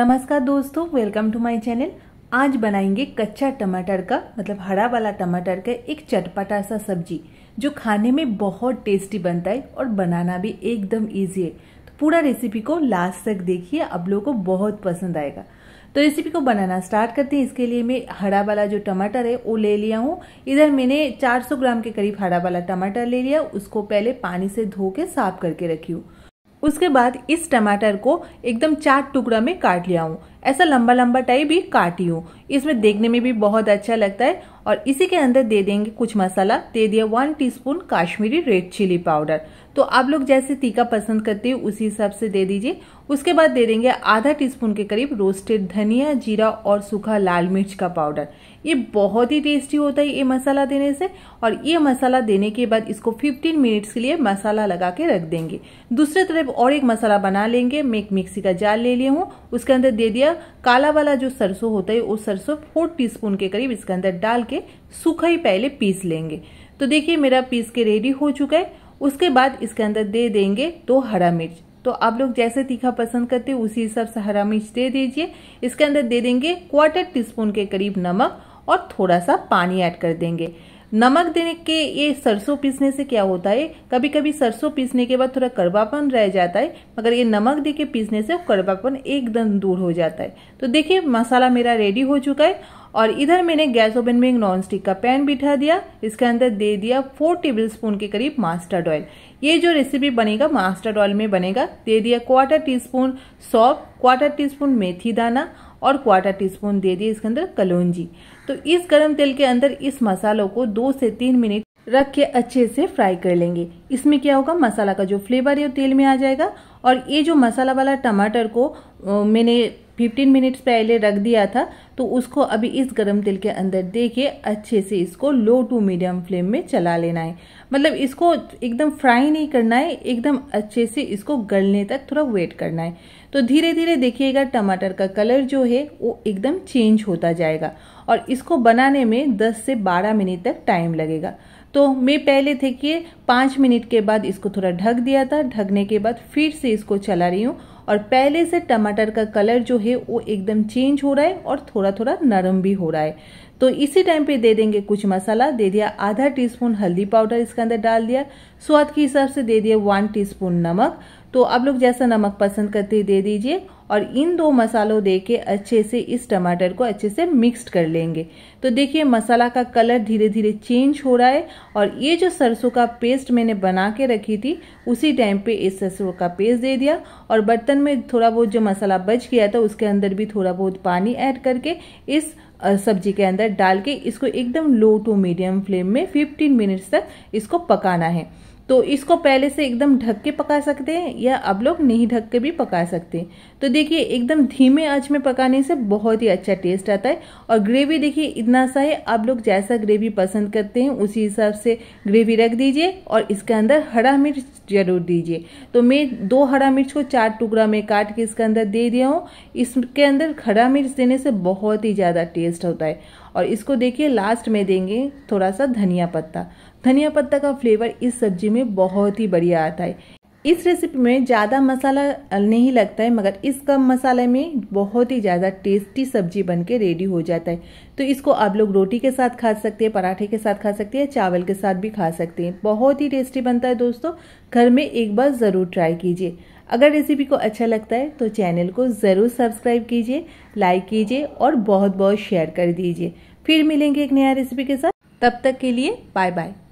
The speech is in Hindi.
नमस्कार दोस्तों वेलकम टू माय चैनल आज बनाएंगे कच्चा टमाटर का मतलब हरा वाला टमाटर का एक चटपटा सा सब्जी जो खाने में बहुत टेस्टी बनता है और बनाना भी एकदम इजी है तो पूरा रेसिपी को लास्ट तक देखिए आप लोगों को बहुत पसंद आएगा तो रेसिपी को बनाना स्टार्ट करते हैं इसके लिए मैं हरा वाला जो टमाटर है वो ले लिया हूँ इधर मैंने 400 ग्राम के करीब हरा वाला टमाटर ले लिया उसको पहले पानी से धो के साफ करके रखी हूँ उसके बाद इस टमाटर को एकदम चार टुकड़ा में काट लिया हूँ ऐसा लंबा लंबा टाइप भी काटी हूँ इसमें देखने में भी बहुत अच्छा लगता है और इसी के अंदर दे देंगे कुछ मसाला दे दिया one teaspoon Kashmiri red chilli powder तो आप लोग जैसे तीखा पसंद करते हो उसी हिसाब से दे दीजिए उसके बाद दे देंगे आधा टीस्पून के करीब रोस्टेड धनिया जीरा और सूखा लाल मिर्च का पाउडर ये बहुत ही टेस्टी होता है ये मसाला देने से और ये मसाला देने के बाद इसको 15 मिनट्स के लिए मसाला लगा के रख देंगे दूसरे तरफ और एक मसाला बना लेंगे मैं एक मिक्सी का जाल ले लिया हूँ उसके अंदर दे दिया काला वाला जो सरसों होता है वो सरसों फोर टीस्पून के करीब इसके अंदर डाल के सूखा ही पहले पीस लेंगे तो देखिए मेरा पीस के रेडी हो चुका है उसके बाद इसके अंदर दे देंगे दो हरा मिर्च तो आप लोग जैसे तीखा पसंद करते हैं उसी हिसाब से हरा मिर्च दे दीजिए इसके अंदर दे देंगे क्वार्टर टीस्पून के करीब नमक और थोड़ा सा पानी ऐड कर देंगे नमक देने के ये सरसों पीसने से क्या होता है कभी कभी सरसों पीसने के बाद थोड़ा कड़वापन रह जाता है मगर ये नमक दे के पीसने से कड़वापन एकदम दूर हो जाता है तो देखिए मसाला मेरा रेडी हो चुका है और इधर मैंने गैस ओवन में एक नॉन स्टिक का पैन बिठा दिया इसके अंदर दे दिया फोर टेबल स्पून के करीब मास्टर्ड ऑयल ये जो रेसिपी बनेगा मास्टर्ड ऑयल में बनेगा दे दिया क्वार्टर टी स्पून सौंफ क्वार्टर टी स्पून मेथी दाना और क्वार्टर टी स्पून दे दिए इसके अंदर कलौंजी तो इस गर्म तेल के अंदर इस मसालों को दो से तीन मिनट रख के अच्छे से फ्राई कर लेंगे इसमें क्या होगा मसाला का जो फ्लेवर है वो तेल में आ जाएगा और ये जो मसाला वाला टमाटर को मैंने 15 मिनट्स पहले रख दिया था तो उसको अभी इस गरम तेल के अंदर दे के अच्छे से इसको लो टू मीडियम फ्लेम में चला लेना है मतलब इसको एकदम फ्राई नहीं करना है एकदम अच्छे से इसको गलने तक थोड़ा वेट करना है तो धीरे धीरे देखिएगा टमाटर का कलर जो है वो एकदम चेंज होता जाएगा और इसको बनाने में 10 से 12 मिनट तक टाइम लगेगा तो मैं पहले देखिए पाँच मिनट के बाद इसको थोड़ा ढक दिया था ढकने के बाद फिर से इसको चला रही हूँ और पहले से टमाटर का कलर जो है वो एकदम चेंज हो रहा है और थोड़ा थोड़ा नरम भी हो रहा है तो इसी टाइम पे दे देंगे कुछ मसाला दे दिया आधा टीस्पून हल्दी पाउडर इसके अंदर डाल दिया स्वाद के हिसाब से दे दिया वन टीस्पून नमक तो आप लोग जैसा नमक पसंद करते दे दीजिए और इन दो मसालों दे के अच्छे से इस टमाटर को अच्छे से मिक्स कर लेंगे तो देखिए मसाला का कलर धीरे धीरे चेंज हो रहा है और ये जो सरसों का पेस्ट मैंने बना के रखी थी उसी टाइम पे इस सरसों का पेस्ट दे दिया और बर्तन में थोड़ा बहुत जो मसाला बच गया था उसके अंदर भी थोड़ा बहुत पानी ऐड करके इस सब्जी के अंदर डाल के इसको एकदम लो टू मीडियम फ्लेम में फिफ्टीन मिनट्स तक इसको पकाना है तो इसको पहले से एकदम ढक के पका सकते हैं या आप लोग नहीं ढक के भी पका सकते हैं तो देखिए एकदम धीमे आंच में पकाने से बहुत ही अच्छा टेस्ट आता है और ग्रेवी देखिए इतना सा है आप लोग जैसा ग्रेवी पसंद करते हैं उसी हिसाब से ग्रेवी रख दीजिए और इसके अंदर हरा मिर्च जरूर दीजिए तो मैं दो हरा मिर्च को चार टुकड़ा में काट के इसके अंदर दे दिया हूँ इसके अंदर हरा मिर्च देने से बहुत ही ज़्यादा टेस्ट होता है और इसको देखिए लास्ट में देंगे थोड़ा सा धनिया पत्ता धनिया पत्ता का फ्लेवर इस सब्जी में बहुत ही बढ़िया आता है इस रेसिपी में ज़्यादा मसाला नहीं लगता है मगर इस कम मसाले में बहुत ही ज़्यादा टेस्टी सब्जी बन के रेडी हो जाता है तो इसको आप लोग रोटी के साथ खा सकते हैं पराठे के साथ खा सकते हैं चावल के साथ भी खा सकते हैं बहुत ही टेस्टी बनता है दोस्तों घर में एक बार ज़रूर ट्राई कीजिए अगर रेसिपी को अच्छा लगता है तो चैनल को ज़रूर सब्सक्राइब कीजिए लाइक कीजिए और बहुत बहुत शेयर कर दीजिए फिर मिलेंगे एक नया रेसिपी के साथ तब तक के लिए बाय बाय